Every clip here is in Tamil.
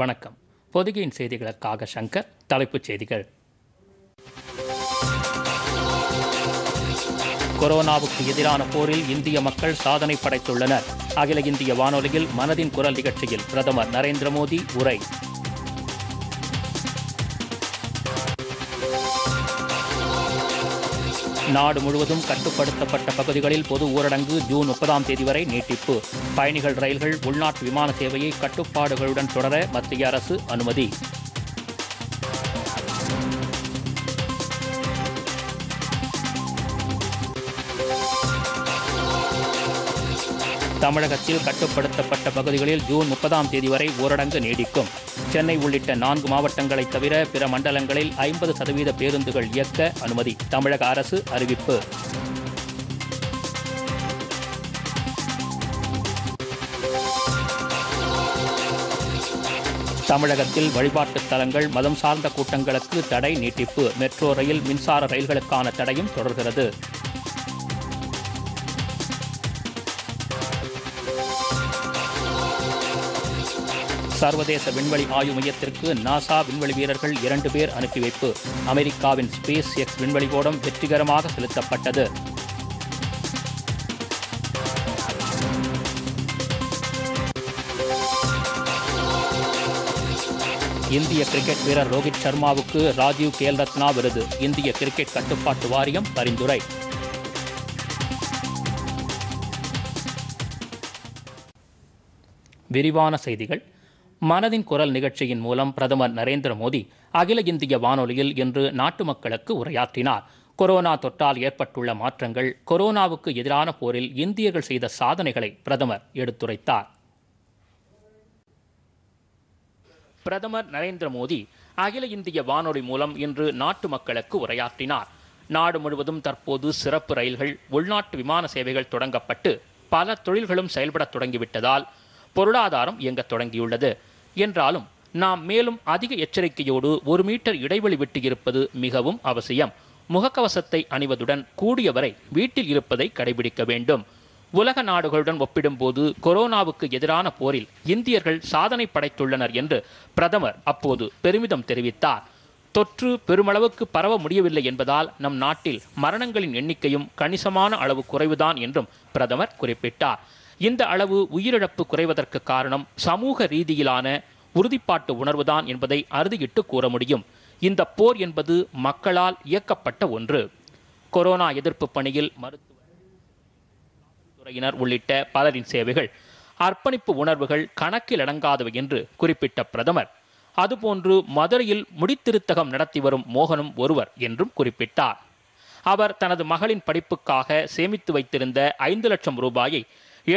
வணக்கம் பொதுகையின் செய்திகளுக்காக சங்கர் தலைப்புச் செய்திகள் கொரோனாவுக்கு எதிரான போரில் இந்திய மக்கள் சாதனை படைத்துள்ளனர் அகில இந்திய வானொலியில் மனதின் குரல் நிகழ்ச்சியில் பிரதமர் நரேந்திர மோடி உரை நாடு முழுவதும் கட்டுப்படுத்தப்பட்ட பகுதிகளில் பொது ஊரடங்கு ஜூன் முப்பதாம் தேதி வரை நீட்டிப்பு பயணிகள் ரயில்கள் உள்நாட்டு விமான சேவையை கட்டுப்பாடுகளுடன் தொடர மத்திய அரசு அனுமதி தமிழகத்தில் கட்டுப்படுத்தப்பட்ட பகுதிகளில் ஜூன் முப்பதாம் தேதி வரை ஊரடங்கு நீடிக்கும் சென்னை உள்ளிட்ட நான்கு மாவட்டங்களை தவிர பிற மண்டலங்களில் ஐம்பது சதவீத பேருந்துகள் இயக்க அனுமதி தமிழக அரசு அறிவிப்பு தமிழகத்தில் வழிபாட்டுத் தலங்கள் மதம் சார்ந்த கூட்டங்களுக்கு தடை நீட்டிப்பு மெட்ரோ ரயில் மின்சார ரயில்களுக்கான தடையும் தொடர்கிறது சர்வதேச விண்வெளி ஆய்வு மையத்திற்கு நாசா விண்வெளி வீரர்கள் இரண்டு பேர் அனுப்பி வைப்பு அமெரிக்காவின் ஸ்பேஸ் எக்ஸ் விண்வெளி ஓடம் வெற்றிகரமாக செலுத்தப்பட்டது இந்திய கிரிக்கெட் வீரர் ரோஹித் சர்மாவுக்கு ராஜீவ் கேல் ரத்னா விருது இந்திய கிரிக்கெட் கட்டுப்பாட்டு வாரியம் பரிந்துரை விரிவான செய்திகள் மனதின் குரல் நிகழ்ச்சியின் மூலம் பிரதமர் நரேந்திர மோடி அகில இந்திய வானொலியில் இன்று நாட்டு மக்களுக்கு உரையாற்றினார் கொரோனா தொற்றால் ஏற்பட்டுள்ள மாற்றங்கள் கொரோனாவுக்கு எதிரான போரில் இந்தியர்கள் செய்த சாதனைகளை பிரதமர் எடுத்துரைத்தார் பிரதமர் நரேந்திர மோடி அகில இந்திய வானொலி மூலம் இன்று நாட்டு மக்களுக்கு உரையாற்றினார் நாடு முழுவதும் தற்போது சிறப்பு ரயில்கள் உள்நாட்டு விமான சேவைகள் தொடங்கப்பட்டு பல தொழில்களும் செயல்பட தொடங்கிவிட்டதால் பொருளாதாரம் இயங்கத் தொடங்கியுள்ளது என்றாலும் நாம் மேலும் அதிக எச்சரிக்கையோடு ஒரு மீட்டர் இடைவெளி விட்டு இருப்பது மிகவும் அவசியம் முகக்கவசத்தை அணிவதுடன் கூடியவரை வீட்டில் இருப்பதை கடைபிடிக்க வேண்டும் உலக நாடுகளுடன் ஒப்பிடும்போது கொரோனாவுக்கு எதிரான போரில் இந்தியர்கள் சாதனை படைத்துள்ளனர் என்று பிரதமர் அப்போது பெருமிதம் தெரிவித்தார் தொற்று பெருமளவுக்கு பரவ முடியவில்லை என்பதால் நம் நாட்டில் மரணங்களின் எண்ணிக்கையும் கணிசமான அளவு குறைவுதான் என்றும் பிரதமர் குறிப்பிட்டார் இந்த அளவு உயிரிழப்பு குறைவதற்கு காரணம் சமூக ரீதியிலான உறுதிப்பாட்டு உணர்வுதான் என்பதை அறுதியிட்டு கூற முடியும் இந்த போர் என்பது மக்களால் இயக்கப்பட்ட ஒன்று கொரோனா எதிர்ப்பு பணியில் மருத்துவத்துறையினர் உள்ளிட்ட பலரின் சேவைகள் அர்ப்பணிப்பு உணர்வுகள் கணக்கில் அடங்காதவை என்று குறிப்பிட்ட பிரதமர் அதுபோன்று மதுரையில் முடித்திருத்தகம் நடத்தி வரும் மோகனும் ஒருவர் என்றும் குறிப்பிட்டார் அவர் தனது மகளின் படிப்புக்காக சேமித்து வைத்திருந்த ஐந்து லட்சம் ரூபாயை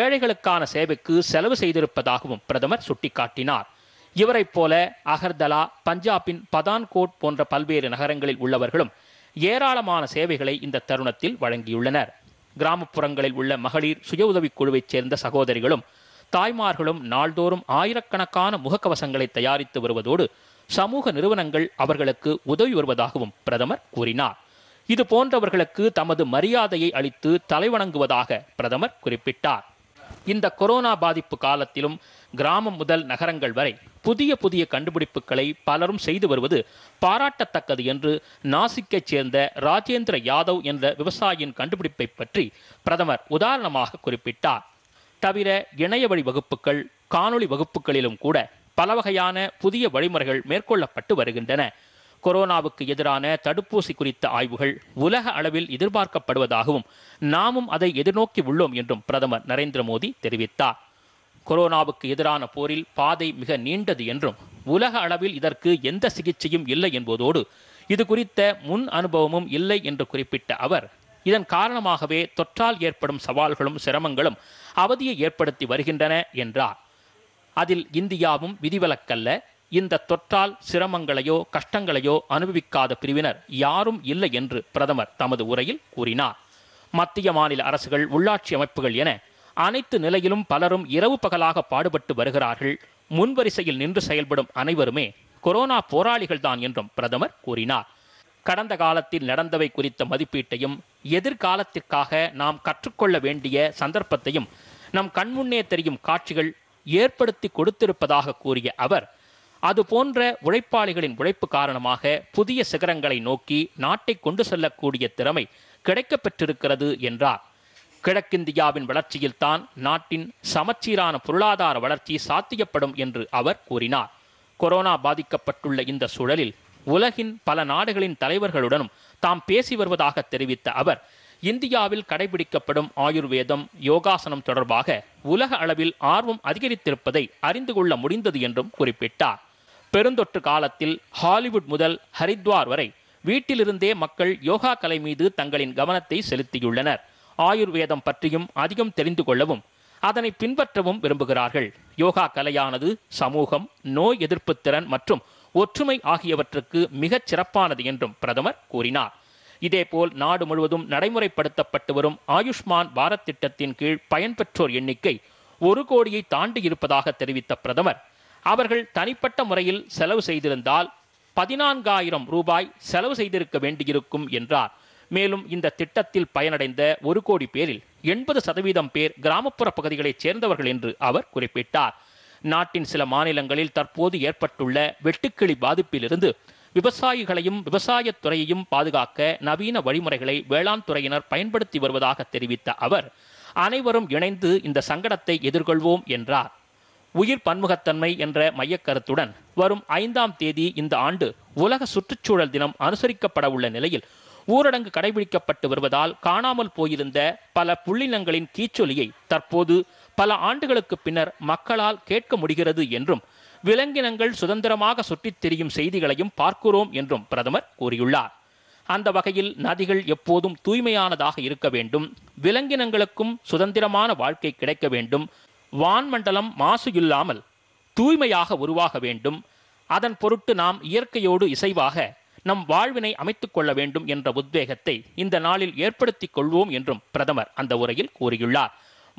ஏழைகளுக்கான சேவைக்கு செலவு செய்திருப்பதாகவும் பிரதமர் சுட்டிக்காட்டினார் இவரைப் போல அகர்தலா பஞ்சாபின் பதான்கோட் போன்ற பல்வேறு நகரங்களில் உள்ளவர்களும் ஏராளமான சேவைகளை இந்த தருணத்தில் வழங்கியுள்ளனர் கிராமப்புறங்களில் உள்ள மகளிர் சுய உதவிக் குழுவைச் சேர்ந்த சகோதரிகளும் தாய்மார்களும் நாள்தோறும் ஆயிரக்கணக்கான முகக்கவசங்களை தயாரித்து வருவதோடு சமூக நிறுவனங்கள் அவர்களுக்கு உதவி வருவதாகவும் பிரதமர் கூறினார் இது போன்றவர்களுக்கு தமது மரியாதையை அளித்து தலைவணங்குவதாக பிரதமர் குறிப்பிட்டார் இந்த கொரோனா பாதிப்பு காலத்திலும் கிராமம் முதல் நகரங்கள் வரை புதிய புதிய கண்டுபிடிப்புகளை பலரும் செய்து வருவது பாராட்டத்தக்கது என்று நாசிக்கைச் சேர்ந்த ராஜேந்திர யாதவ் என்ற விவசாயியின் கண்டுபிடிப்பை பற்றி பிரதமர் உதாரணமாக குறிப்பிட்டார் தவிர இணைய வழி வகுப்புகள் காணொளி வகுப்புகளிலும் கூட பல வகையான புதிய வழிமுறைகள் மேற்கொள்ளப்பட்டு வருகின்றன கொரோனாவுக்கு எதிரான தடுப்பூசி குறித்த ஆய்வுகள் உலக அளவில் எதிர்பார்க்கப்படுவதாகவும் நாமும் அதை எதிர்நோக்கி உள்ளோம் என்றும் பிரதமர் நரேந்திர மோடி தெரிவித்தார் கொரோனாவுக்கு எதிரான போரில் பாதை மிக நீண்டது என்றும் உலக அளவில் இதற்கு எந்த சிகிச்சையும் இல்லை என்பதோடு இது குறித்த முன் அனுபவமும் இல்லை என்று குறிப்பிட்ட அவர் இதன் காரணமாகவே தொற்றால் ஏற்படும் சவால்களும் சிரமங்களும் அவதியை ஏற்படுத்தி வருகின்றன என்றார் அதில் இந்தியாவும் விதிவிலக்கல்ல இந்த தொற்றால் சிரமங்களையோ கஷ்டங்களையோ அனுபவிக்காத பிரிவினர் யாரும் இல்லை என்று பிரதமர் தமது உரையில் கூறினார் மத்திய மாநில அரசுகள் உள்ளாட்சி அமைப்புகள் என அனைத்து நிலையிலும் பலரும் இரவு பகலாக பாடுபட்டு வருகிறார்கள் முன்வரிசையில் நின்று செயல்படும் அனைவருமே கொரோனா போராளிகள் தான் என்றும் பிரதமர் கூறினார் கடந்த காலத்தில் நடந்தவை குறித்த மதிப்பீட்டையும் எதிர்காலத்திற்காக நாம் கற்றுக்கொள்ள வேண்டிய சந்தர்ப்பத்தையும் நம் கண்முன்னே தெரியும் காட்சிகள் ஏற்படுத்தி கொடுத்திருப்பதாக கூறிய அவர் அது போன்ற உழைப்பாளிகளின் உழைப்பு காரணமாக புதிய சிகரங்களை நோக்கி நாட்டை கொண்டு செல்லக்கூடிய திறமை கிடைக்கப்பெற்றிருக்கிறது என்றார் கிழக்கிந்தியாவின் வளர்ச்சியில்தான் நாட்டின் சமச்சீரான பொருளாதார வளர்ச்சி சாத்தியப்படும் என்று அவர் கூறினார் கொரோனா பாதிக்கப்பட்டுள்ள இந்த சூழலில் உலகின் பல நாடுகளின் தலைவர்களுடனும் தாம் பேசி வருவதாக தெரிவித்த அவர் இந்தியாவில் கடைபிடிக்கப்படும் ஆயுர்வேதம் யோகாசனம் தொடர்பாக உலக அளவில் ஆர்வம் அதிகரித்திருப்பதை அறிந்து கொள்ள முடிந்தது என்றும் குறிப்பிட்டார் பெருந்தொற்று காலத்தில் ஹாலிவுட் முதல் ஹரித்வார் வரை வீட்டிலிருந்தே மக்கள் யோகா கலை மீது தங்களின் கவனத்தை செலுத்தியுள்ளனர் ஆயுர்வேதம் பற்றியும் அதிகம் தெரிந்து கொள்ளவும் அதனை பின்பற்றவும் விரும்புகிறார்கள் யோகா கலையானது சமூகம் நோய் எதிர்ப்பு திறன் மற்றும் ஒற்றுமை ஆகியவற்றுக்கு மிகச் சிறப்பானது என்றும் பிரதமர் கூறினார் இதேபோல் நாடு முழுவதும் நடைமுறைப்படுத்தப்பட்டு வரும் ஆயுஷ்மான் பாரத் திட்டத்தின் கீழ் பயன்பெற்றோர் எண்ணிக்கை ஒரு கோடியை தாண்டி இருப்பதாக தெரிவித்த பிரதமர் அவர்கள் தனிப்பட்ட முறையில் செலவு செய்திருந்தால் பதினான்காயிரம் ரூபாய் செலவு செய்திருக்க வேண்டியிருக்கும் என்றார் மேலும் இந்த திட்டத்தில் பயனடைந்த ஒரு கோடி பேரில் எண்பது சதவீதம் பேர் கிராமப்புற பகுதிகளைச் சேர்ந்தவர்கள் என்று அவர் குறிப்பிட்டார் நாட்டின் சில மாநிலங்களில் தற்போது ஏற்பட்டுள்ள வெட்டுக்கிளி பாதிப்பிலிருந்து விவசாயிகளையும் விவசாயத் துறையையும் பாதுகாக்க நவீன வழிமுறைகளை வேளாண் துறையினர் பயன்படுத்தி வருவதாக தெரிவித்த அவர் அனைவரும் இணைந்து இந்த சங்கடத்தை எதிர்கொள்வோம் என்றார் உயிர் பன்முகத்தன்மை என்ற மையக்கருத்துடன் வரும் ஐந்தாம் தேதி இந்த ஆண்டு உலக சுற்றுச்சூழல் தினம் அனுசரிக்கப்பட உள்ள நிலையில் ஊரடங்கு கடைபிடிக்கப்பட்டு வருவதால் காணாமல் போயிருந்த பல புள்ளினங்களின் கீச்சொலியை தற்போது பல ஆண்டுகளுக்கு பின்னர் மக்களால் கேட்க முடிகிறது என்றும் விலங்கினங்கள் சுதந்திரமாக சுற்றித் திரியும் செய்திகளையும் பார்க்கிறோம் என்றும் பிரதமர் கூறியுள்ளார் அந்த வகையில் நதிகள் எப்போதும் தூய்மையானதாக இருக்க வேண்டும் விலங்கினங்களுக்கும் சுதந்திரமான வாழ்க்கை கிடைக்க வேண்டும் வான்மண்டலம் மாசு இல்லாமல் தூய்மையாக உருவாக வேண்டும் அதன் பொருட்டு நாம் இயற்கையோடு இசைவாக நம் வாழ்வினை அமைத்துக் கொள்ள வேண்டும் என்ற உத்வேகத்தை இந்த நாளில் ஏற்படுத்திக் கொள்வோம் என்றும் பிரதமர் அந்த உரையில் கூறியுள்ளார்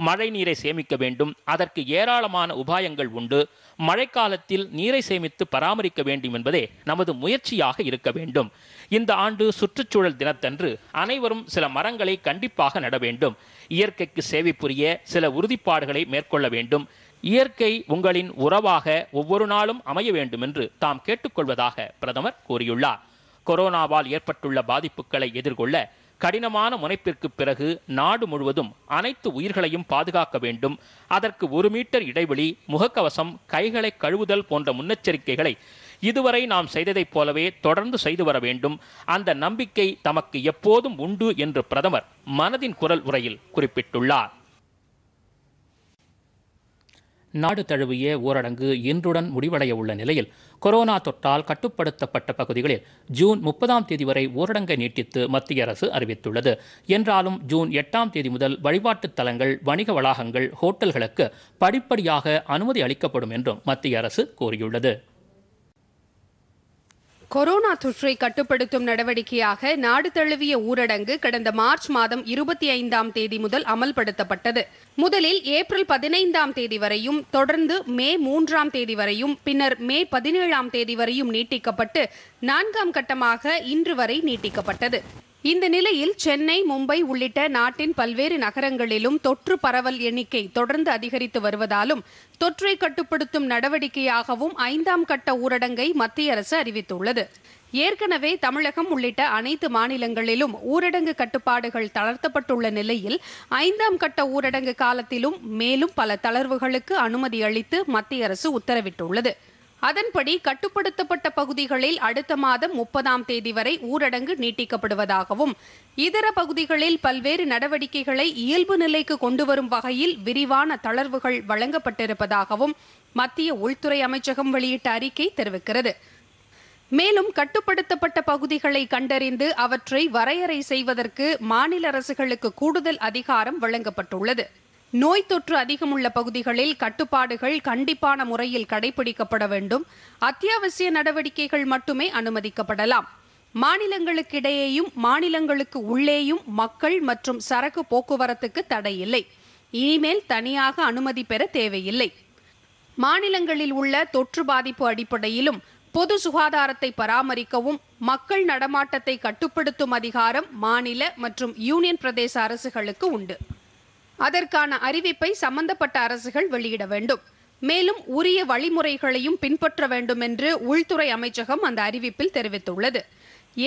மழை நீரை சேமிக்க வேண்டும் அதற்கு ஏராளமான உபாயங்கள் உண்டு மழைக்காலத்தில் நீரை சேமித்து பராமரிக்க வேண்டும் என்பதே நமது முயற்சியாக இருக்க வேண்டும் இந்த ஆண்டு சுற்றுச்சூழல் தினத்தன்று அனைவரும் சில மரங்களை கண்டிப்பாக நட வேண்டும் இயற்கைக்கு சேவை புரிய சில உறுதிப்பாடுகளை மேற்கொள்ள வேண்டும் இயற்கை உங்களின் உறவாக ஒவ்வொரு நாளும் அமைய வேண்டும் என்று தாம் கேட்டுக்கொள்வதாக பிரதமர் கூறியுள்ளார் கொரோனாவால் ஏற்பட்டுள்ள பாதிப்புகளை எதிர்கொள்ள கடினமான முனைப்பிற்கு பிறகு நாடு முழுவதும் அனைத்து உயிர்களையும் பாதுகாக்க வேண்டும் அதற்கு ஒரு மீட்டர் இடைவெளி முகக்கவசம் கைகளை கழுவுதல் போன்ற முன்னெச்சரிக்கைகளை இதுவரை நாம் செய்ததைப் போலவே தொடர்ந்து செய்து வர வேண்டும் அந்த நம்பிக்கை தமக்கு எப்போதும் உண்டு என்று பிரதமர் மனதின் குரல் உரையில் குறிப்பிட்டுள்ளார் நாடு தழுவிய ஊரடங்கு இன்றுடன் முடிவடைய உள்ள நிலையில் கொரோனா தொற்றால் கட்டுப்படுத்தப்பட்ட பகுதிகளில் ஜூன் முப்பதாம் தேதி வரை ஊரடங்கை நீட்டித்து மத்திய அரசு அறிவித்துள்ளது என்றாலும் ஜூன் எட்டாம் தேதி முதல் வழிபாட்டுத் தலங்கள் வணிக வளாகங்கள் ஹோட்டல்களுக்கு படிப்படியாக அனுமதி அளிக்கப்படும் என்றும் மத்திய அரசு கூறியுள்ளது கொரோனா தொற்றை கட்டுப்படுத்தும் நடவடிக்கையாக நாடு தழுவிய ஊரடங்கு கடந்த மார்ச் மாதம் இருபத்தி ஐந்தாம் தேதி முதல் அமல்படுத்தப்பட்டது முதலில் ஏப்ரல் பதினைந்தாம் தேதி வரையும் தொடர்ந்து மே மூன்றாம் தேதி வரையும் பின்னர் மே பதினேழாம் தேதி வரையும் நீட்டிக்கப்பட்டு நான்காம் கட்டமாக இன்று வரை நீட்டிக்கப்பட்டது இந்த நிலையில் சென்னை மும்பை உள்ளிட்ட நாட்டின் பல்வேறு நகரங்களிலும் தொற்று பரவல் எண்ணிக்கை தொடர்ந்து அதிகரித்து வருவதாலும் தொற்றை கட்டுப்படுத்தும் நடவடிக்கையாகவும் ஐந்தாம் கட்ட ஊரடங்கை மத்திய அரசு அறிவித்துள்ளது ஏற்கனவே தமிழகம் உள்ளிட்ட அனைத்து மாநிலங்களிலும் ஊரடங்கு கட்டுப்பாடுகள் தளர்த்தப்பட்டுள்ள நிலையில் ஐந்தாம் கட்ட ஊரடங்கு காலத்திலும் மேலும் பல தளர்வுகளுக்கு அனுமதி அளித்து மத்திய அரசு உத்தரவிட்டுள்ளது அதன்படி கட்டுப்படுத்தப்பட்ட பகுதிகளில் அடுத்த மாதம் முப்பதாம் தேதி வரை ஊரடங்கு நீட்டிக்கப்படுவதாகவும் இதர பகுதிகளில் பல்வேறு நடவடிக்கைகளை இயல்பு நிலைக்கு கொண்டுவரும் வகையில் விரிவான தளர்வுகள் வழங்கப்பட்டிருப்பதாகவும் மத்திய உள்துறை அமைச்சகம் வெளியிட்ட அறிக்கை தெரிவிக்கிறது மேலும் கட்டுப்படுத்தப்பட்ட பகுதிகளை கண்டறிந்து அவற்றை வரையறை செய்வதற்கு மாநில அரசுகளுக்கு கூடுதல் அதிகாரம் வழங்கப்பட்டுள்ளது நோய் தொற்று அதிகமுள்ள பகுதிகளில் கட்டுப்பாடுகள் கண்டிப்பான முறையில் கடைபிடிக்கப்பட வேண்டும் அத்தியாவசிய நடவடிக்கைகள் மட்டுமே அனுமதிக்கப்படலாம் மாநிலங்களுக்கிடையேயும் மாநிலங்களுக்கு உள்ளேயும் மக்கள் மற்றும் சரக்கு போக்குவரத்துக்கு தடை இல்லை இனிமேல் தனியாக அனுமதி பெற தேவையில்லை மாநிலங்களில் உள்ள தொற்று பாதிப்பு அடிப்படையிலும் பொது சுகாதாரத்தை பராமரிக்கவும் மக்கள் நடமாட்டத்தை கட்டுப்படுத்தும் அதிகாரம் மாநில மற்றும் யூனியன் பிரதேச அரசுகளுக்கு உண்டு அதற்கான அறிவிப்பை சம்பந்தப்பட்ட அரசுகள் வெளியிட வேண்டும் மேலும் உரிய வழிமுறைகளையும் பின்பற்ற வேண்டும் என்று உள்துறை அமைச்சகம் அந்த அறிவிப்பில் தெரிவித்துள்ளது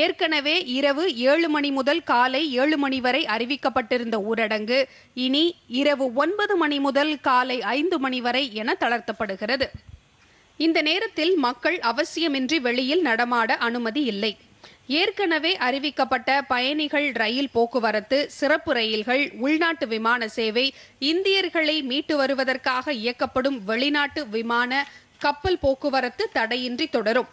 ஏற்கனவே இரவு ஏழு மணி முதல் காலை ஏழு மணி வரை அறிவிக்கப்பட்டிருந்த ஊரடங்கு இனி இரவு ஒன்பது மணி முதல் காலை ஐந்து மணி வரை என தளர்த்தப்படுகிறது இந்த நேரத்தில் மக்கள் அவசியமின்றி வெளியில் நடமாட அனுமதி இல்லை ஏற்கனவே அறிவிக்கப்பட்ட பயணிகள் ரயில் போக்குவரத்து சிறப்பு ரயில்கள் உள்நாட்டு விமான சேவை இந்தியர்களை மீட்டு வருவதற்காக இயக்கப்படும் வெளிநாட்டு விமான கப்பல் போக்குவரத்து தடையின்றி தொடரும்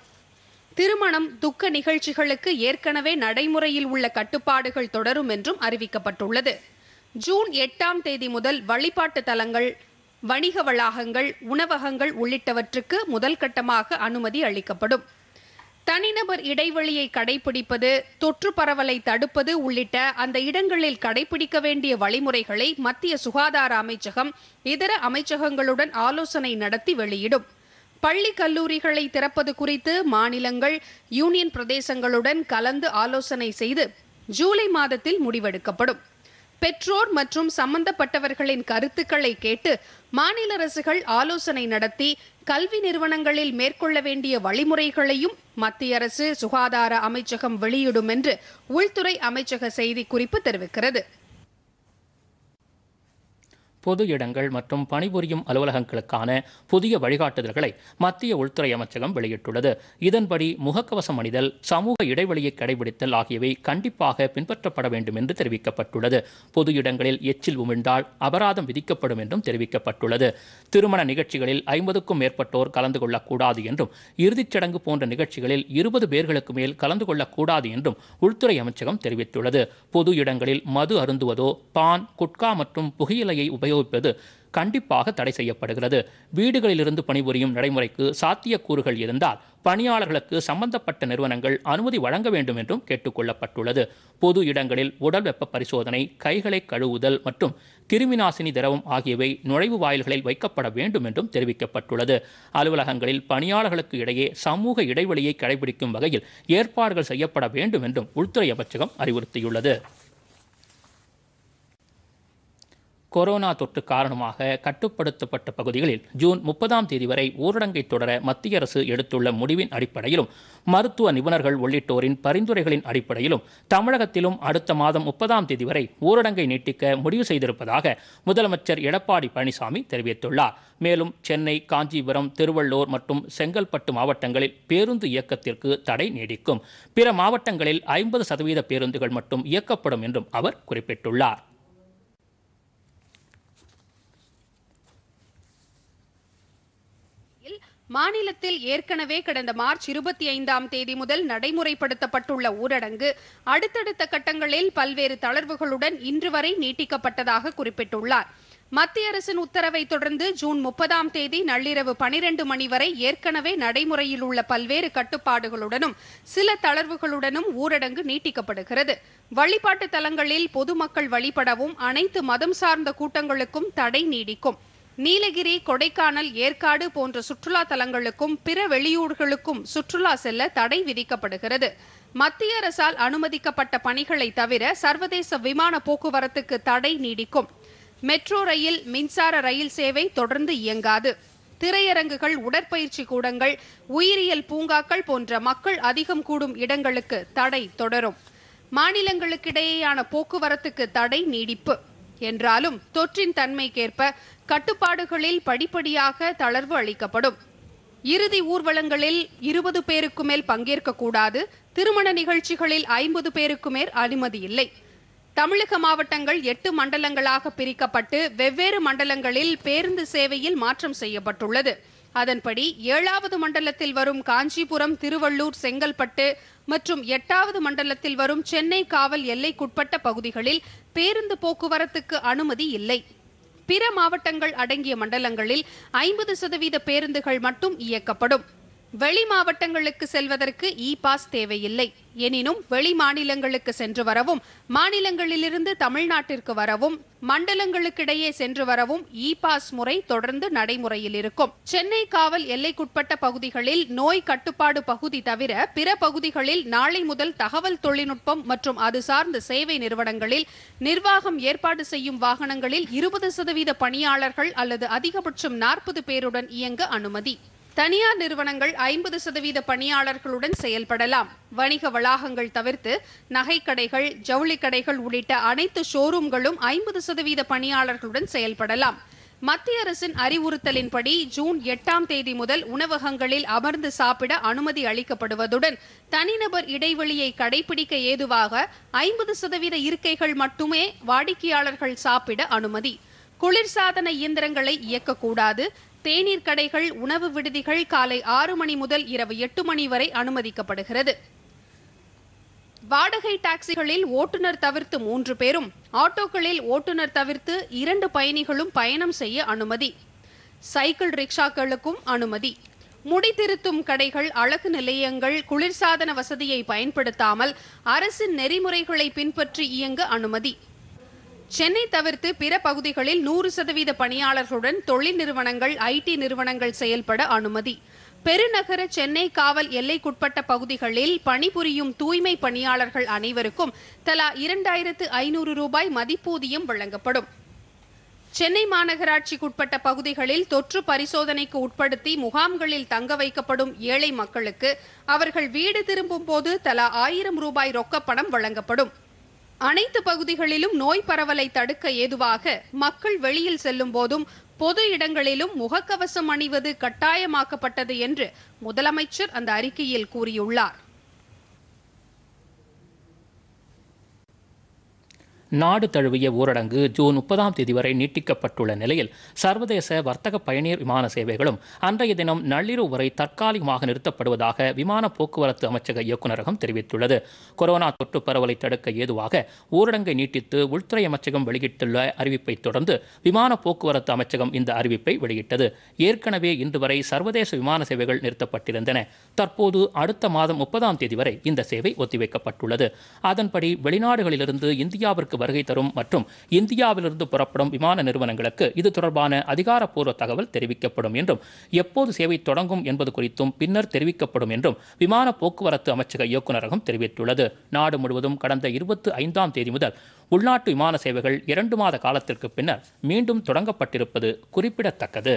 திருமணம் துக்க நிகழ்ச்சிகளுக்கு ஏற்கனவே நடைமுறையில் உள்ள கட்டுப்பாடுகள் தொடரும் என்றும் அறிவிக்கப்பட்டுள்ளது ஜூன் எட்டாம் தேதி முதல் வழிபாட்டு தலங்கள் வணிக வளாகங்கள் உணவகங்கள் உள்ளிட்டவற்றுக்கு முதல் கட்டமாக அனுமதி அளிக்கப்படும் தனிநபர் இடைவெளியை கடைபிடிப்பது தொற்று பரவலை தடுப்பது உள்ளிட்ட அந்த இடங்களில் கடைபிடிக்க வேண்டிய வழிமுறைகளை மத்திய சுகாதார அமைச்சகம் இதர அமைச்சகங்களுடன் ஆலோசனை நடத்தி வெளியிடும் பள்ளி கல்லூரிகளை திறப்பது குறித்து மாநிலங்கள் யூனியன் பிரதேசங்களுடன் கலந்து ஆலோசனை செய்து ஜூலை மாதத்தில் முடிவெடுக்கப்படும் பெற்றோர் மற்றும் சம்பந்தப்பட்டவர்களின் கருத்துக்களை கேட்டு மாநில அரசுகள் ஆலோசனை நடத்தி கல்வி நிறுவனங்களில் மேற்கொள்ள வேண்டிய வழிமுறைகளையும் மத்திய அரசு சுகாதார அமைச்சகம் வெளியிடும் என்று உள்துறை அமைச்சக செய்திக்குறிப்பு தெரிவிக்கிறது பொது இடங்கள் மற்றும் பணிபுரியும் அலுவலகங்களுக்கான புதிய வழிகாட்டுதல்களை மத்திய உள்துறை அமைச்சகம் வெளியிட்டுள்ளது இதன்படி முகக்கவசம் அணிதல் சமூக இடைவெளியை கடைபிடித்தல் ஆகியவை கண்டிப்பாக பின்பற்றப்பட வேண்டும் என்று தெரிவிக்கப்பட்டுள்ளது பொது இடங்களில் எச்சில் உமிழ்ந்தால் அபராதம் விதிக்கப்படும் என்றும் தெரிவிக்கப்பட்டுள்ளது திருமண நிகழ்ச்சிகளில் ஐம்பதுக்கும் மேற்பட்டோர் கலந்து கொள்ளக்கூடாது என்றும் இறுதிச் சடங்கு போன்ற நிகழ்ச்சிகளில் இருபது பேர்களுக்கு மேல் கலந்து கொள்ளக்கூடாது என்றும் உள்துறை அமைச்சகம் தெரிவித்துள்ளது பொது இடங்களில் மது அருந்துவதோ பான் குட்கா மற்றும் புகையிலையை உபயோக உபயோகிப்பது கண்டிப்பாக தடை செய்யப்படுகிறது வீடுகளிலிருந்து பணிபுரியும் நடைமுறைக்கு சாத்தியக்கூறுகள் இருந்தால் பணியாளர்களுக்கு சம்பந்தப்பட்ட நிறுவனங்கள் அனுமதி வழங்க வேண்டும் என்றும் கேட்டுக்கொள்ளப்பட்டுள்ளது பொது இடங்களில் உடல் வெப்ப பரிசோதனை கைகளை கழுவுதல் மற்றும் கிருமிநாசினி திரவம் ஆகியவை நுழைவு வாயில்களில் வைக்கப்பட வேண்டும் என்றும் தெரிவிக்கப்பட்டுள்ளது அலுவலகங்களில் பணியாளர்களுக்கு இடையே சமூக இடைவெளியை கடைபிடிக்கும் வகையில் ஏற்பாடுகள் செய்யப்பட வேண்டும் என்றும் உள்துறை அமைச்சகம் அறிவுறுத்தியுள்ளது கொரோனா தொற்று காரணமாக கட்டுப்படுத்தப்பட்ட பகுதிகளில் ஜூன் முப்பதாம் தேதி வரை ஊரடங்கை தொடர மத்திய அரசு எடுத்துள்ள முடிவின் அடிப்படையிலும் மருத்துவ நிபுணர்கள் உள்ளிட்டோரின் பரிந்துரைகளின் அடிப்படையிலும் தமிழகத்திலும் அடுத்த மாதம் முப்பதாம் தேதி வரை ஊரடங்கை நீட்டிக்க முடிவு செய்திருப்பதாக முதலமைச்சர் எடப்பாடி பழனிசாமி தெரிவித்துள்ளார் மேலும் சென்னை காஞ்சிபுரம் திருவள்ளூர் மற்றும் செங்கல்பட்டு மாவட்டங்களில் பேருந்து இயக்கத்திற்கு தடை நீடிக்கும் பிற மாவட்டங்களில் ஐம்பது சதவீத பேருந்துகள் மட்டும் இயக்கப்படும் என்றும் அவர் குறிப்பிட்டுள்ளார் மாநிலத்தில் ஏற்கனவே கடந்த மார்ச் இருபத்தி ஐந்தாம் தேதி முதல் நடைமுறைப்படுத்தப்பட்டுள்ள ஊரடங்கு அடுத்தடுத்த கட்டங்களில் பல்வேறு தளர்வுகளுடன் இன்று வரை நீட்டிக்கப்பட்டதாக குறிப்பிட்டுள்ளார் மத்திய அரசின் உத்தரவை தொடர்ந்து ஜூன் முப்பதாம் தேதி நள்ளிரவு பனிரண்டு மணி வரை ஏற்கனவே நடைமுறையில் உள்ள பல்வேறு கட்டுப்பாடுகளுடனும் சில தளர்வுகளுடனும் ஊரடங்கு நீட்டிக்கப்படுகிறது வழிபாட்டு தலங்களில் பொதுமக்கள் வழிபடவும் அனைத்து மதம் சார்ந்த கூட்டங்களுக்கும் தடை நீடிக்கும் நீலகிரி கொடைக்கானல் ஏற்காடு போன்ற சுற்றுலா தலங்களுக்கும் பிற வெளியூர்களுக்கும் சுற்றுலா செல்ல தடை விதிக்கப்படுகிறது மத்திய அரசால் அனுமதிக்கப்பட்ட பணிகளை தவிர சர்வதேச விமான போக்குவரத்துக்கு தடை நீடிக்கும் மெட்ரோ ரயில் மின்சார ரயில் சேவை தொடர்ந்து இயங்காது திரையரங்குகள் உடற்பயிற்சி கூடங்கள் உயிரியல் பூங்காக்கள் போன்ற மக்கள் அதிகம் கூடும் இடங்களுக்கு தடை தொடரும் மாநிலங்களுக்கிடையேயான போக்குவரத்துக்கு தடை நீடிப்பு என்றாலும் தொற்றின் தன்மைக்கேற்ப கட்டுப்பாடுகளில் படிப்படியாக தளர்வு அளிக்கப்படும் இறுதி ஊர்வலங்களில் இருபது பேருக்கு மேல் பங்கேற்கக்கூடாது திருமண நிகழ்ச்சிகளில் ஐம்பது பேருக்கு மேல் அனுமதி இல்லை தமிழக மாவட்டங்கள் எட்டு மண்டலங்களாக பிரிக்கப்பட்டு வெவ்வேறு மண்டலங்களில் பேருந்து சேவையில் மாற்றம் செய்யப்பட்டுள்ளது அதன்படி ஏழாவது மண்டலத்தில் வரும் காஞ்சிபுரம் திருவள்ளூர் செங்கல்பட்டு மற்றும் எட்டாவது மண்டலத்தில் வரும் சென்னை காவல் எல்லைக்குட்பட்ட பகுதிகளில் பேருந்து போக்குவரத்துக்கு அனுமதி இல்லை பிற மாவட்டங்கள் அடங்கிய மண்டலங்களில் ஐம்பது சதவீத பேருந்துகள் மட்டும் இயக்கப்படும் வெளி மாவட்டங்களுக்கு செல்வதற்கு இ பாஸ் தேவையில்லை எனினும் வெளி மாநிலங்களுக்கு சென்று வரவும் மாநிலங்களிலிருந்து தமிழ்நாட்டிற்கு வரவும் மண்டலங்களுக்கிடையே சென்று வரவும் இ பாஸ் முறை தொடர்ந்து நடைமுறையில் இருக்கும் சென்னை காவல் எல்லைக்குட்பட்ட பகுதிகளில் நோய் கட்டுப்பாடு பகுதி தவிர பிற பகுதிகளில் நாளை முதல் தகவல் தொழில்நுட்பம் மற்றும் அது சார்ந்த சேவை நிறுவனங்களில் நிர்வாகம் ஏற்பாடு செய்யும் வாகனங்களில் இருபது சதவீத பணியாளர்கள் அல்லது அதிகபட்சம் நாற்பது பேருடன் இயங்க அனுமதி தனியார் நிறுவனங்கள் ஐம்பது சதவீத பணியாளர்களுடன் செயல்படலாம் வணிக வளாகங்கள் தவிர்த்து நகைக்கடைகள் ஜவுளி கடைகள் உள்ளிட்ட அனைத்து ஷோரூம்களும் ஐம்பது சதவீத பணியாளர்களுடன் செயல்படலாம் மத்திய அரசின் அறிவுறுத்தலின்படி ஜூன் எட்டாம் தேதி முதல் உணவகங்களில் அமர்ந்து சாப்பிட அனுமதி அளிக்கப்படுவதுடன் தனிநபர் இடைவெளியை கடைபிடிக்க ஏதுவாக ஐம்பது சதவீத இருக்கைகள் மட்டுமே வாடிக்கையாளர்கள் சாப்பிட அனுமதி குளிர்சாதன இயந்திரங்களை இயக்கக்கூடாது தேநீர் கடைகள் உணவு விடுதிகள் காலை ஆறு மணி முதல் இரவு எட்டு மணி வரை அனுமதிக்கப்படுகிறது வாடகை டாக்ஸிகளில் ஓட்டுநர் தவிர்த்து மூன்று பேரும் ஆட்டோக்களில் ஓட்டுநர் தவிர்த்து இரண்டு பயணிகளும் பயணம் செய்ய அனுமதி சைக்கிள் ரிக்ஷாக்களுக்கும் அனுமதி திருத்தும் கடைகள் அழகு நிலையங்கள் குளிர்சாதன வசதியை பயன்படுத்தாமல் அரசின் நெறிமுறைகளை பின்பற்றி இயங்க அனுமதி சென்னை தவிர்த்து பிற பகுதிகளில் நூறு சதவீத பணியாளர்களுடன் தொழில் நிறுவனங்கள் ஐடி நிறுவனங்கள் செயல்பட அனுமதி பெருநகர சென்னை காவல் எல்லைக்குட்பட்ட பகுதிகளில் பணிபுரியும் தூய்மை பணியாளர்கள் அனைவருக்கும் தலா இரண்டாயிரத்து ஐநூறு ரூபாய் மதிப்பூதியம் வழங்கப்படும் சென்னை மாநகராட்சிக்குட்பட்ட பகுதிகளில் தொற்று பரிசோதனைக்கு உட்படுத்தி முகாம்களில் தங்க வைக்கப்படும் ஏழை மக்களுக்கு அவர்கள் வீடு திரும்பும் போது தலா ஆயிரம் ரூபாய் ரொக்கப்பணம் வழங்கப்படும் அனைத்து பகுதிகளிலும் நோய் பரவலை தடுக்க ஏதுவாக மக்கள் வெளியில் செல்லும் போதும் பொது இடங்களிலும் முகக்கவசம் அணிவது கட்டாயமாக்கப்பட்டது என்று முதலமைச்சர் அந்த அறிக்கையில் கூறியுள்ளார் நாடு தழுவிய ஊரடங்கு ஜூன் முப்பதாம் தேதி வரை நீட்டிக்கப்பட்டுள்ள நிலையில் சர்வதேச வர்த்தக பயணியர் விமான சேவைகளும் அன்றைய தினம் நள்ளிரவு வரை தற்காலிகமாக நிறுத்தப்படுவதாக விமான போக்குவரத்து அமைச்சக இயக்குநரகம் தெரிவித்துள்ளது கொரோனா தொற்று பரவலை தடுக்க ஏதுவாக ஊரடங்கை நீட்டித்து உள்துறை அமைச்சகம் வெளியிட்டுள்ள அறிவிப்பை தொடர்ந்து விமான போக்குவரத்து அமைச்சகம் இந்த அறிவிப்பை வெளியிட்டது ஏற்கனவே இன்று வரை சர்வதேச விமான சேவைகள் நிறுத்தப்பட்டிருந்தன தற்போது அடுத்த மாதம் முப்பதாம் தேதி வரை இந்த சேவை ஒத்திவைக்கப்பட்டுள்ளது அதன்படி வெளிநாடுகளிலிருந்து இந்தியாவிற்கு வருகை தரும் மற்றும் இந்தியாவிலிருந்து புறப்படும் விமான நிறுவனங்களுக்கு இது தொடர்பான அதிகாரப்பூர்வ தகவல் தெரிவிக்கப்படும் என்றும் எப்போது சேவை தொடங்கும் என்பது குறித்தும் பின்னர் தெரிவிக்கப்படும் என்றும் விமான போக்குவரத்து அமைச்சக இயக்குநரகம் தெரிவித்துள்ளது நாடு முழுவதும் கடந்த இருபத்தி ஐந்தாம் தேதி முதல் உள்நாட்டு விமான சேவைகள் இரண்டு மாத காலத்திற்கு பின்னர் மீண்டும் தொடங்கப்பட்டிருப்பது குறிப்பிடத்தக்கது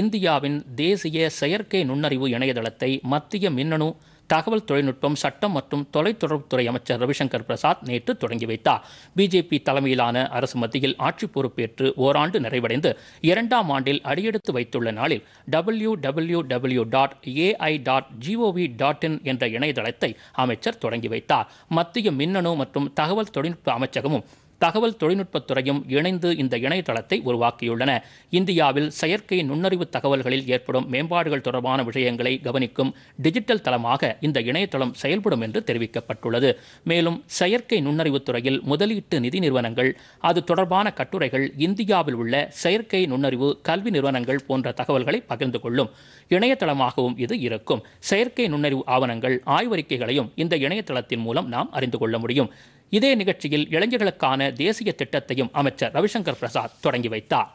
இந்தியாவின் தேசிய செயற்கை நுண்ணறிவு இணையதளத்தை மத்திய மின்னணு தகவல் தொழில்நுட்பம் சட்டம் மற்றும் தொலைத்தொடர்புத்துறை அமைச்சர் ரவிசங்கர் பிரசாத் நேற்று தொடங்கி வைத்தார் பிஜேபி தலைமையிலான அரசு மத்தியில் ஆட்சி பொறுப்பேற்று ஓராண்டு நிறைவடைந்து இரண்டாம் ஆண்டில் அடியெடுத்து வைத்துள்ள நாளில் W W W dot AI dot G O V dot in என்ற இணையதளத்தை அமைச்சர் தொடங்கி வைத்தார் மத்திய மின்னணு மற்றும் தகவல் தொழில்நுட்ப அமைச்சகமும் தகவல் தொழில்நுட்பத்துறையும் இணைந்து இந்த இணையதளத்தை உருவாக்கியுள்ளன இந்தியாவில் செயற்கை நுண்ணறிவு தகவல்களில் ஏற்படும் மேம்பாடுகள் தொடர்பான விஷயங்களை கவனிக்கும் டிஜிட்டல் தளமாக இந்த இணையதளம் செயல்படும் என்று தெரிவிக்கப்பட்டுள்ளது மேலும் செயற்கை நுண்ணறிவு துறையில் முதலீட்டு நிதி நிறுவனங்கள் அது தொடர்பான கட்டுரைகள் இந்தியாவில் உள்ள செயற்கை நுண்ணறிவு கல்வி நிறுவனங்கள் போன்ற தகவல்களை பகிர்ந்து கொள்ளும் இணையதளமாகவும் இது இருக்கும் செயற்கை நுண்ணறிவு ஆவணங்கள் ஆய்வறிக்கைகளையும் இந்த இணையதளத்தின் மூலம் நாம் அறிந்து கொள்ள முடியும் இதே நிகழ்ச்சியில் இளைஞர்களுக்கான தேசிய திட்டத்தையும் அமைச்சர் ரவிசங்கர் பிரசாத் தொடங்கி வைத்தார்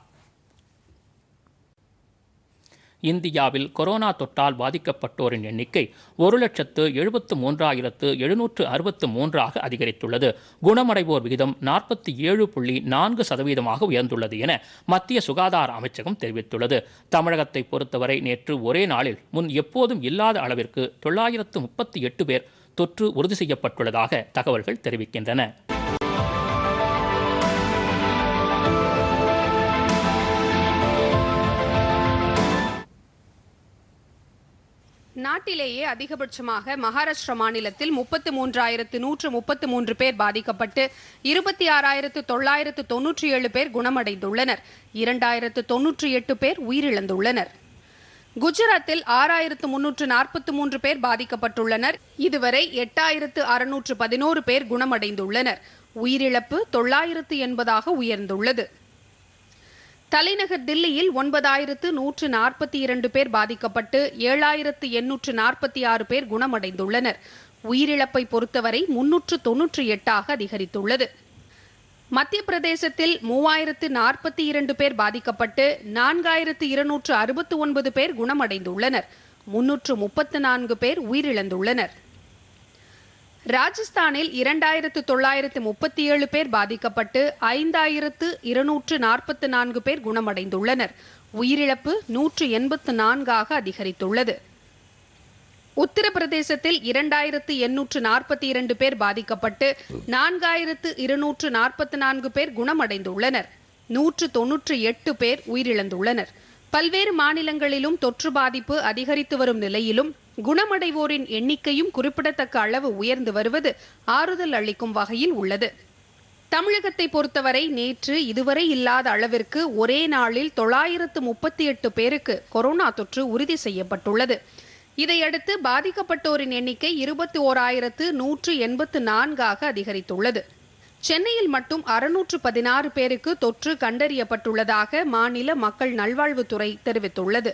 இந்தியாவில் கொரோனா தொற்றால் பாதிக்கப்பட்டோரின் எண்ணிக்கை ஒரு லட்சத்து எழுபத்து மூன்றாயிரத்து எழுநூற்று அறுபத்து மூன்றாக அதிகரித்துள்ளது குணமடைவோர் விகிதம் நாற்பத்தி ஏழு புள்ளி நான்கு சதவீதமாக உயர்ந்துள்ளது என மத்திய சுகாதார அமைச்சகம் தெரிவித்துள்ளது தமிழகத்தை பொறுத்தவரை நேற்று ஒரே நாளில் முன் எப்போதும் இல்லாத அளவிற்கு தொள்ளாயிரத்து முப்பத்தி எட்டு பேர் தொற்று உறுதி செய்யப்பட்டுள்ளதாக தகவல்கள் தெரிவிக்கின்றன நாட்டிலேயே அதிகபட்சமாக மகாராஷ்டிரா மாநிலத்தில் முப்பத்தி மூன்றாயிரத்து நூற்று முப்பத்து மூன்று பேர் பாதிக்கப்பட்டு இருபத்தி ஆறாயிரத்து தொள்ளாயிரத்து தொன்னூற்றி ஏழு பேர் குணமடைந்துள்ளனர் இரண்டாயிரத்து தொன்னூற்றி எட்டு பேர் உயிரிழந்துள்ளனர் குஜராத்தில் ஆறாயிரத்து முன்னூற்று நாற்பத்தி மூன்று பேர் பாதிக்கப்பட்டுள்ளனர் இதுவரை எட்டாயிரத்து அறுநூற்று பதினோரு பேர் குணமடைந்துள்ளனர் உயிரிழப்பு தொள்ளாயிரத்து எண்பதாக உயர்ந்துள்ளது தலைநகர் தில்லியில் ஒன்பதாயிரத்து நூற்று நாற்பத்தி இரண்டு பேர் பாதிக்கப்பட்டு ஏழாயிரத்து எண்ணூற்று நாற்பத்தி ஆறு பேர் குணமடைந்துள்ளனர் உயிரிழப்பை பொறுத்தவரை முன்னூற்று தொன்னூற்றி எட்டாக அதிகரித்துள்ளது மத்திய பிரதேசத்தில் மூவாயிரத்து நாற்பத்தி இரண்டு பேர் பாதிக்கப்பட்டு நான்காயிரத்து இருநூற்று அறுபத்து ஒன்பது பேர் குணமடைந்துள்ளனர் முன்னூற்று முப்பத்து நான்கு பேர் உயிரிழந்துள்ளனர் ராஜஸ்தானில் இரண்டாயிரத்து தொள்ளாயிரத்து முப்பத்தி ஏழு பேர் பாதிக்கப்பட்டு ஐந்தாயிரத்து இருநூற்று நாற்பத்து நான்கு பேர் குணமடைந்துள்ளனர் உயிரிழப்பு நூற்று எண்பத்து நான்காக அதிகரித்துள்ளது உத்தரப்பிரதேசத்தில் இரண்டாயிரத்து எண்ணூற்று நாற்பத்தி இரண்டு பேர் பாதிக்கப்பட்டு நான்காயிரத்து இருநூற்று நாற்பத்தி நான்கு பேர் குணமடைந்துள்ளனர் நூற்று தொன்னூற்று எட்டு பேர் உயிரிழந்துள்ளனர் பல்வேறு மாநிலங்களிலும் தொற்று பாதிப்பு அதிகரித்து வரும் நிலையிலும் குணமடைவோரின் எண்ணிக்கையும் குறிப்பிடத்தக்க அளவு உயர்ந்து வருவது ஆறுதல் அளிக்கும் வகையில் உள்ளது தமிழகத்தை பொறுத்தவரை நேற்று இதுவரை இல்லாத அளவிற்கு ஒரே நாளில் தொள்ளாயிரத்து முப்பத்தி எட்டு பேருக்கு கொரோனா தொற்று உறுதி செய்யப்பட்டுள்ளது இதையடுத்து பாதிக்கப்பட்டோரின் எண்ணிக்கை இருபத்தி ஓராயிரத்து நூற்று எண்பத்து நான்காக அதிகரித்துள்ளது சென்னையில் மட்டும் அறுநூற்று பதினாறு பேருக்கு தொற்று கண்டறியப்பட்டுள்ளதாக மாநில மக்கள் நல்வாழ்வுத்துறை தெரிவித்துள்ளது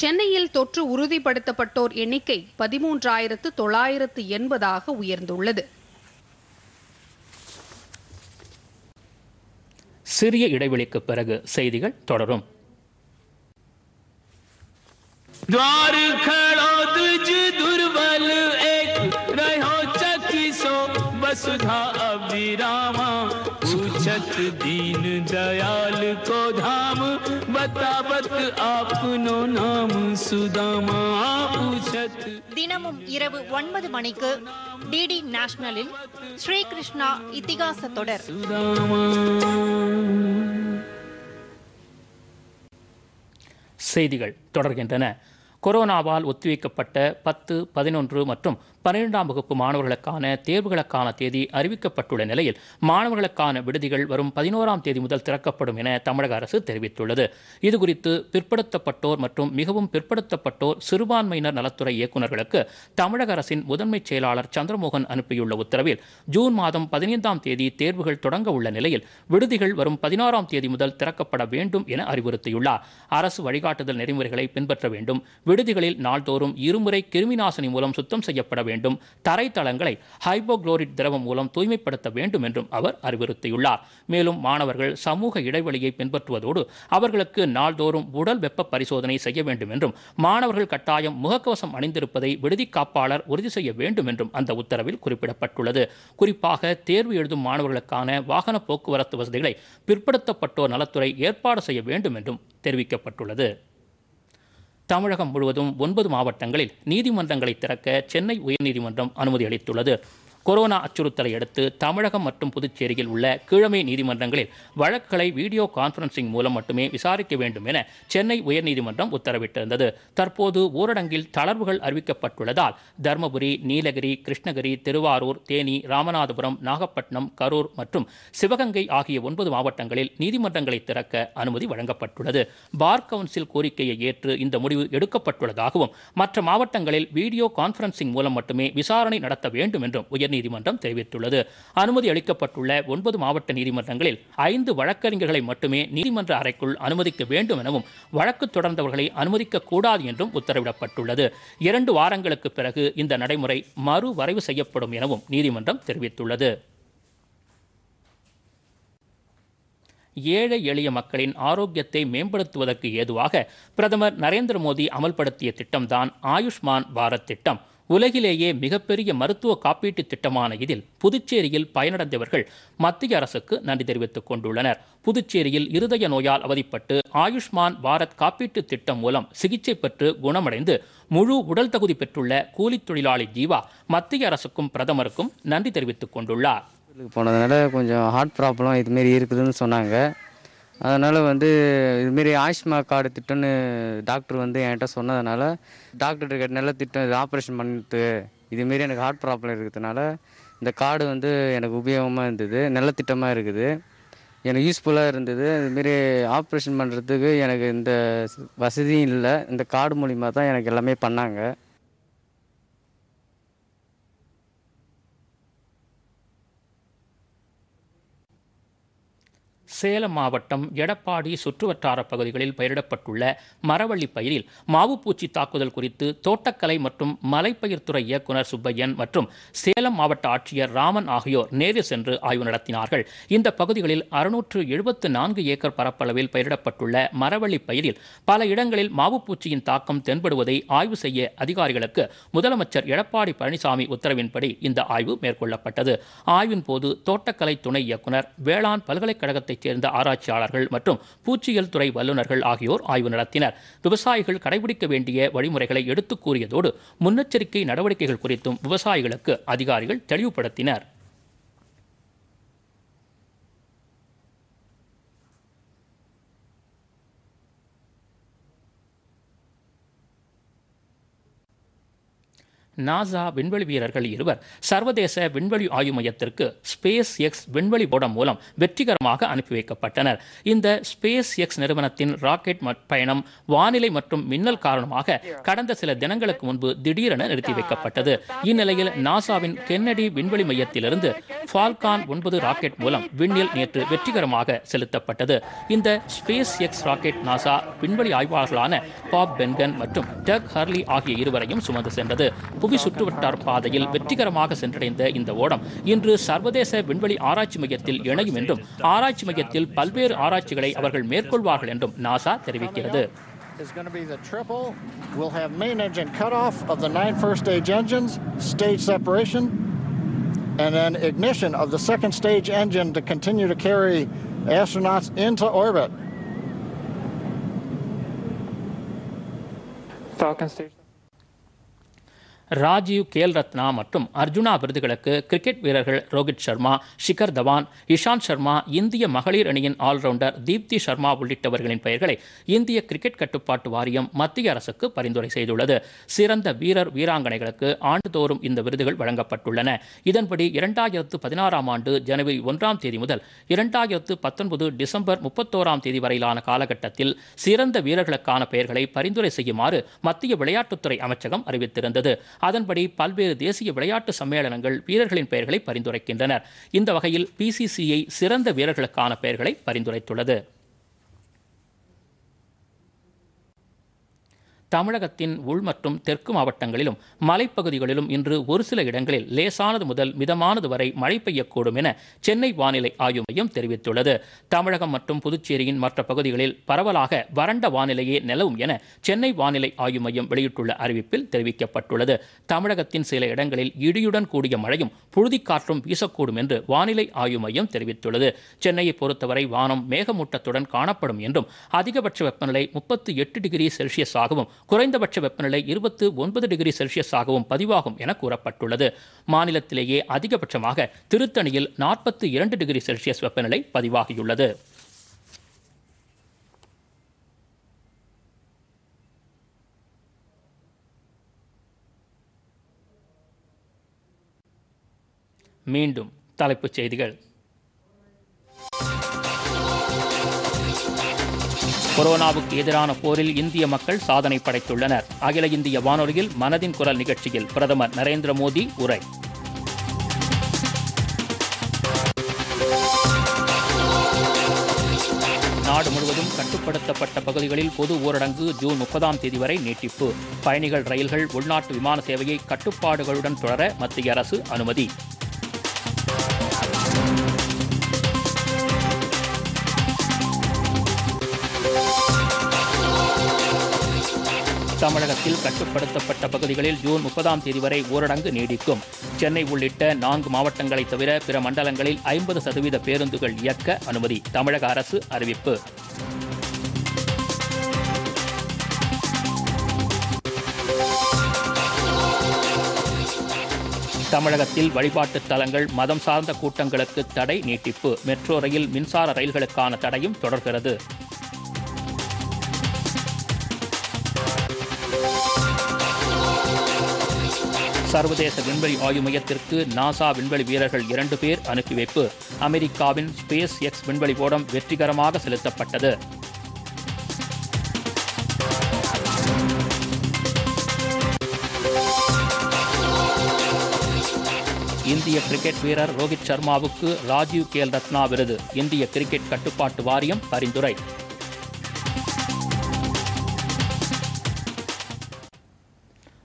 சென்னையில் தொற்று உறுதிப்படுத்தப்பட்டோர் எண்ணிக்கை பதிமூன்றாயிரத்து தொள்ளாயிரத்து எண்பதாக உயர்ந்துள்ளது சிறிய இடைவெளிக்கு பிறகு செய்திகள் தொடரும் द्वार खड़ो तुझ दुर्बल एक रहो चकी सो वसुधा अवधि रामा पूछत दीन दयाल को धाम बतावत आपनो नाम சுதாமா பூஷத் தினமும் இரவு ஒன்பது மணிக்கு டிடி நேஷனலில் ஸ்ரீகிருஷ்ணா இத்திகாச தொடர் சுதாமா செய்திகள் தொடர்கின்றன கொரோனாவால் ஒத்திவைக்கப்பட்ட பத்து பதினொன்று மற்றும் பன்னிரெண்டாம் வகுப்பு மாணவர்களுக்கான தேர்வுகளுக்கான தேதி அறிவிக்கப்பட்டுள்ள நிலையில் மாணவர்களுக்கான விடுதிகள் வரும் பதினோராம் தேதி முதல் திறக்கப்படும் என தமிழக அரசு தெரிவித்துள்ளது இதுகுறித்து பிற்படுத்தப்பட்டோர் மற்றும் மிகவும் பிற்படுத்தப்பட்டோர் சிறுபான்மையினர் நலத்துறை இயக்குநர்களுக்கு தமிழக அரசின் முதன்மைச் செயலாளர் சந்திரமோகன் அனுப்பியுள்ள உத்தரவில் ஜூன் மாதம் பதினைந்தாம் தேதி தேர்வுகள் தொடங்க உள்ள நிலையில் விடுதிகள் வரும் பதினாறாம் தேதி முதல் திறக்கப்பட வேண்டும் என அறிவுறுத்தியுள்ளார் அரசு வழிகாட்டுதல் நெறிமுறைகளை பின்பற்ற வேண்டும் விடுதிகளில் நாள்தோறும் இருமுறை நாசினி மூலம் சுத்தம் செய்யப்பட வேண்டும் தரைத்தளங்களை ஹைபோக்ளோரிட் திரவம் மூலம் தூய்மைப்படுத்த வேண்டும் என்றும் அவர் அறிவுறுத்தியுள்ளார் மேலும் மாணவர்கள் சமூக இடைவெளியை பின்பற்றுவதோடு அவர்களுக்கு நாள்தோறும் உடல் வெப்ப பரிசோதனை செய்ய வேண்டும் என்றும் மாணவர்கள் கட்டாயம் முகக்கவசம் அணிந்திருப்பதை விடுதி காப்பாளர் உறுதி செய்ய வேண்டும் என்றும் அந்த உத்தரவில் குறிப்பிடப்பட்டுள்ளது குறிப்பாக தேர்வு எழுதும் மாணவர்களுக்கான வாகன போக்குவரத்து வசதிகளை பிற்படுத்தப்பட்டோர் நலத்துறை ஏற்பாடு செய்ய வேண்டும் என்றும் தெரிவிக்கப்பட்டுள்ளது தமிழகம் முழுவதும் ஒன்பது மாவட்டங்களில் நீதிமன்றங்களை திறக்க சென்னை உயர்நீதிமன்றம் அனுமதி அளித்துள்ளது கொரோனா அச்சுறுத்தலை அடுத்து தமிழகம் மற்றும் புதுச்சேரியில் உள்ள கீழமை நீதிமன்றங்களில் வழக்குகளை வீடியோ கான்பரன்சிங் மூலம் மட்டுமே விசாரிக்க வேண்டும் என சென்னை உயர்நீதிமன்றம் உத்தரவிட்டிருந்தது தற்போது ஊரடங்கில் தளர்வுகள் அறிவிக்கப்பட்டுள்ளதால் தருமபுரி நீலகிரி கிருஷ்ணகிரி திருவாரூர் தேனி ராமநாதபுரம் நாகப்பட்டினம் கரூர் மற்றும் சிவகங்கை ஆகிய ஒன்பது மாவட்டங்களில் நீதிமன்றங்களை திறக்க அனுமதி வழங்கப்பட்டுள்ளது பார் கவுன்சில் கோரிக்கையை ஏற்று இந்த முடிவு எடுக்கப்பட்டுள்ளதாகவும் மற்ற மாவட்டங்களில் வீடியோ கான்பரன்சிங் மூலம் மட்டுமே விசாரணை நடத்த வேண்டும் என்றும் உயர் உயர்நீதிமன்றம் தெரிவித்துள்ளது அனுமதி அளிக்கப்பட்டுள்ள ஒன்பது மாவட்ட நீதிமன்றங்களில் ஐந்து வழக்கறிஞர்களை மட்டுமே நீதிமன்ற அறைக்குள் அனுமதிக்க வேண்டும் எனவும் வழக்கு தொடர்ந்தவர்களை அனுமதிக்க கூடாது என்றும் உத்தரவிடப்பட்டுள்ளது இரண்டு வாரங்களுக்கு பிறகு இந்த நடைமுறை மறுவரைவு செய்யப்படும் எனவும் நீதிமன்றம் தெரிவித்துள்ளது ஏழை எளிய மக்களின் ஆரோக்கியத்தை மேம்படுத்துவதற்கு ஏதுவாக பிரதமர் நரேந்திர மோடி அமல்படுத்திய திட்டம்தான் ஆயுஷ்மான் பாரத் திட்டம் உலகிலேயே மிகப்பெரிய மருத்துவ காப்பீட்டு திட்டமான இதில் புதுச்சேரியில் பயனடைந்தவர்கள் மத்திய அரசுக்கு நன்றி தெரிவித்துக் கொண்டுள்ளனர் புதுச்சேரியில் இருதய நோயால் அவதிப்பட்டு ஆயுஷ்மான் பாரத் காப்பீட்டு திட்டம் மூலம் சிகிச்சை பெற்று குணமடைந்து முழு உடல் தகுதி பெற்றுள்ள கூலித் தொழிலாளி ஜீவா மத்திய அரசுக்கும் பிரதமருக்கும் நன்றி தெரிவித்துக் கொண்டுள்ளார் போனதுனால கொஞ்சம் ஹார்ட் ப்ராப்ளம் இதுமாரி இருக்குதுன்னு சொன்னாங்க அதனால் வந்து இதுமாரி ஆயுஷ்மா கார்டு திட்டம்னு டாக்டர் வந்து என்கிட்ட சொன்னதுனால டாக்டர் நல்ல திட்டம் இது ஆப்ரேஷன் பண்ணுறது இதுமாரி எனக்கு ஹார்ட் ப்ராப்ளம் இருக்கிறதுனால இந்த கார்டு வந்து எனக்கு உபயோகமாக இருந்தது நல்ல திட்டமாக இருக்குது எனக்கு யூஸ்ஃபுல்லாக இருந்தது இதுமாரி ஆப்ரேஷன் பண்ணுறதுக்கு எனக்கு இந்த வசதியும் இல்லை இந்த கார்டு மூலிமா தான் எனக்கு எல்லாமே பண்ணாங்க சேலம் மாவட்டம் எடப்பாடி சுற்றுவட்டார பகுதிகளில் பயிரிடப்பட்டுள்ள மரவள்ளி பயிரில் மாவுப்பூச்சி தாக்குதல் குறித்து தோட்டக்கலை மற்றும் மலைப்பயிர்த்துறை இயக்குநர் சுப்பையன் மற்றும் சேலம் மாவட்ட ஆட்சியர் ராமன் ஆகியோர் நேரில் சென்று ஆய்வு நடத்தினார்கள் இந்த பகுதிகளில் அறுநூற்று எழுபத்து நான்கு ஏக்கர் பரப்பளவில் பயிரிடப்பட்டுள்ள மரவள்ளி பயிரில் பல இடங்களில் மாவுப்பூச்சியின் தாக்கம் தென்படுவதை ஆய்வு செய்ய அதிகாரிகளுக்கு முதலமைச்சர் எடப்பாடி பழனிசாமி உத்தரவின்படி இந்த ஆய்வு மேற்கொள்ளப்பட்டது ஆய்வின் போது தோட்டக்கலை துணை இயக்குநர் வேளாண் பல்கலைக்கழகத்தைச் சேர்ந்த சேர்ந்த ஆராய்ச்சியாளர்கள் மற்றும் பூச்சியல் துறை வல்லுநர்கள் ஆகியோர் ஆய்வு நடத்தினர் விவசாயிகள் கடைபிடிக்க வேண்டிய வழிமுறைகளை எடுத்துக் கூறியதோடு முன்னெச்சரிக்கை நடவடிக்கைகள் குறித்தும் விவசாயிகளுக்கு அதிகாரிகள் தெளிவுபடுத்தினர் நாசா விண்வெளி வீரர்கள் இருவர் சர்வதேச விண்வெளி ஆய்வு மையத்திற்கு ஸ்பேஸ் எக்ஸ் விண்வெளி போடம் மூலம் வெற்றிகரமாக அனுப்பி வைக்கப்பட்டனர் இந்த ஸ்பேஸ் எக்ஸ் நிறுவனத்தின் ராக்கெட் பயணம் வானிலை மற்றும் மின்னல் காரணமாக கடந்த சில தினங்களுக்கு முன்பு திடீரென நிறுத்தி வைக்கப்பட்டது இந்நிலையில் நாசாவின் கென்னடி விண்வெளி மையத்திலிருந்து ஃபால்கான் ஒன்பது ராக்கெட் மூலம் விண்ணில் நேற்று வெற்றிகரமாக செலுத்தப்பட்டது இந்த ஸ்பேஸ் எக்ஸ் ராக்கெட் நாசா விண்வெளி ஆய்வாளர்களான பாப் பென்கன் மற்றும் டக் ஹர்லி ஆகிய இருவரையும் சுமந்து சென்றது புவி சுற்றுவட்டார் பாதையில் வெற்றிகரமாக சென்றடைந்த இந்த ஓடம் இன்று சர்வதேச விண்வெளி ஆராய்ச்சி மையத்தில் இணையும் என்றும் ஆராய்ச்சி மையத்தில் பல்வேறு ஆராய்ச்சிகளை அவர்கள் மேற்கொள்வார்கள் என்றும் நாசா தெரிவிக்கிறது is going to be the triple. We'll have main engine cutoff of the nine first stage engines, stage separation, and then ignition of the second stage engine to continue to carry astronauts into orbit. Falcon station. Rajiv Khel Ratna மற்றும் அர்ஜுனா விருதுகளுக்கு கிரிக்கெட் வீரர்கள் ரோஹித் சர்மா ஷிகர் தவான் இஷாந்த் சர்மா இந்திய மகளிர் அணியின் ஆல்ரவுண்டர் தீப்தி சர்மா உள்ளிட்டவர்களின் பெயர்களை இந்திய கிரிக்கெட் கட்டுப்பாட்டு வாரியம் மத்திய அரசுக்கு பரிந்துரை செய்துள்ளது சிறந்த வீரர் வீராங்கனைகளுக்கு ஆண்டுதோறும் இந்த விருதுகள் வழங்கப்பட்டுள்ளன இதன்படி இரண்டாயிரத்து பதினாறாம் ஆண்டு ஜனவரி ஒன்றாம் தேதி முதல் இரண்டாயிரத்து பத்தொன்பது டிசம்பர் முப்பத்தோராம் தேதி வரையிலான காலகட்டத்தில் சிறந்த வீரர்களுக்கான பெயர்களை பரிந்துரை செய்யுமாறு மத்திய விளையாட்டுத்துறை அமைச்சகம் அறிவித்திருந்தது அதன்படி பல்வேறு தேசிய விளையாட்டு சம்மேளனங்கள் வீரர்களின் பெயர்களை பரிந்துரைக்கின்றனர் இந்த வகையில் பிசிசிஐ சிறந்த வீரர்களுக்கான பெயர்களை பரிந்துரைத்துள்ளது தமிழகத்தின் உள் மற்றும் தெற்கு மாவட்டங்களிலும் மலைப்பகுதிகளிலும் இன்று ஒரு சில இடங்களில் லேசானது முதல் மிதமானது வரை மழை பெய்யக்கூடும் என சென்னை வானிலை ஆய்வு மையம் தெரிவித்துள்ளது தமிழகம் மற்றும் புதுச்சேரியின் மற்ற பகுதிகளில் பரவலாக வறண்ட வானிலையே நிலவும் என சென்னை வானிலை ஆய்வு மையம் வெளியிட்டுள்ள அறிவிப்பில் தெரிவிக்கப்பட்டுள்ளது தமிழகத்தின் சில இடங்களில் இடியுடன் கூடிய மழையும் புழுதிக்காற்றும் வீசக்கூடும் என்று வானிலை ஆய்வு மையம் தெரிவித்துள்ளது சென்னையை பொறுத்தவரை வானம் மேகமூட்டத்துடன் காணப்படும் என்றும் அதிகபட்ச வெப்பநிலை முப்பத்தி எட்டு டிகிரி செல்சியஸ் ஆகவும் குறைந்தபட்ச வெப்பநிலை இருபத்து ஒன்பது டிகிரி செல்சியஸ் ஆகவும் பதிவாகும் என கூறப்பட்டுள்ளது மாநிலத்திலேயே அதிகபட்சமாக திருத்தணியில் நாற்பத்தி இரண்டு டிகிரி செல்சியஸ் வெப்பநிலை பதிவாகியுள்ளது மீண்டும் தலைப்புச் செய்திகள் கொரோனாவுக்கு எதிரான போரில் இந்திய மக்கள் சாதனை படைத்துள்ளனர் அகில இந்திய வானொலியில் மனதின் குரல் நிகழ்ச்சியில் பிரதமர் நரேந்திர மோடி உரை நாடு முழுவதும் கட்டுப்படுத்தப்பட்ட பகுதிகளில் பொது ஊரடங்கு ஜூன் முப்பதாம் தேதி வரை நீட்டிப்பு பயணிகள் ரயில்கள் உள்நாட்டு விமான சேவையை கட்டுப்பாடுகளுடன் தொடர மத்திய அரசு அனுமதி தமிழகத்தில் கட்டுப்படுத்தப்பட்ட பகுதிகளில் ஜூன் முப்பதாம் தேதி வரை ஊரடங்கு நீடிக்கும் சென்னை உள்ளிட்ட நான்கு மாவட்டங்களைத் தவிர பிற மண்டலங்களில் ஐம்பது சதவீத பேருந்துகள் இயக்க அனுமதி தமிழக அரசு அறிவிப்பு தமிழகத்தில் வழிபாட்டு தலங்கள் மதம் சார்ந்த கூட்டங்களுக்கு தடை நீட்டிப்பு மெட்ரோ ரயில் மின்சார ரயில்களுக்கான தடையும் தொடர்கிறது சர்வதேச விண்வெளி ஆய்வு மையத்திற்கு நாசா விண்வெளி வீரர்கள் இரண்டு பேர் அனுப்பி வைப்பு அமெரிக்காவின் ஸ்பேஸ் எக்ஸ் விண்வெளி ஓடம் வெற்றிகரமாக செலுத்தப்பட்டது இந்திய கிரிக்கெட் வீரர் ரோஹித் சர்மாவுக்கு ராஜீவ் கேல் ரத்னா விருது இந்திய கிரிக்கெட் கட்டுப்பாட்டு வாரியம் பரிந்துரை